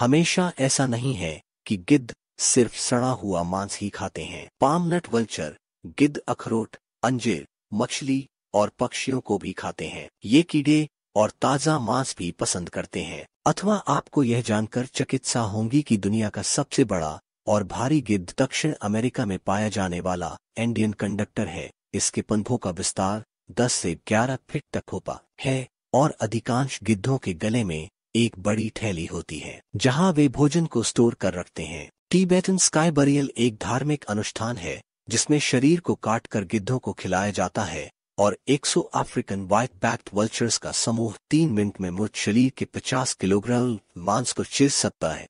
हमेशा ऐसा नहीं है कि गिद्ध सिर्फ सड़ा हुआ मांस ही खाते हैं पामनट वल्चर गिद्ध अखरोट अंजीर मछली और पक्षियों को भी खाते हैं ये कीड़े और ताजा मांस भी पसंद करते हैं अथवा आपको यह जानकर चिकित्सा होंगी कि दुनिया का सबसे बड़ा और भारी गिद्ध दक्षिण अमेरिका में पाया जाने वाला इंडियन कंडक्टर है इसके पंखों का विस्तार 10 से 11 फीट तक होता है और अधिकांश गिद्धों के गले में एक बड़ी थैली होती है जहां वे भोजन को स्टोर कर रखते हैं टीबेटन स्काई बरियल एक धार्मिक अनुष्ठान है जिसमें शरीर को काटकर गिद्धों को खिलाया जाता है और 100 अफ्रीकन व्हाइट बैक्ड वल्चर्स का समूह तीन मिनट में मृत शरीर के 50 किलोग्राम मांस को चीर सकता है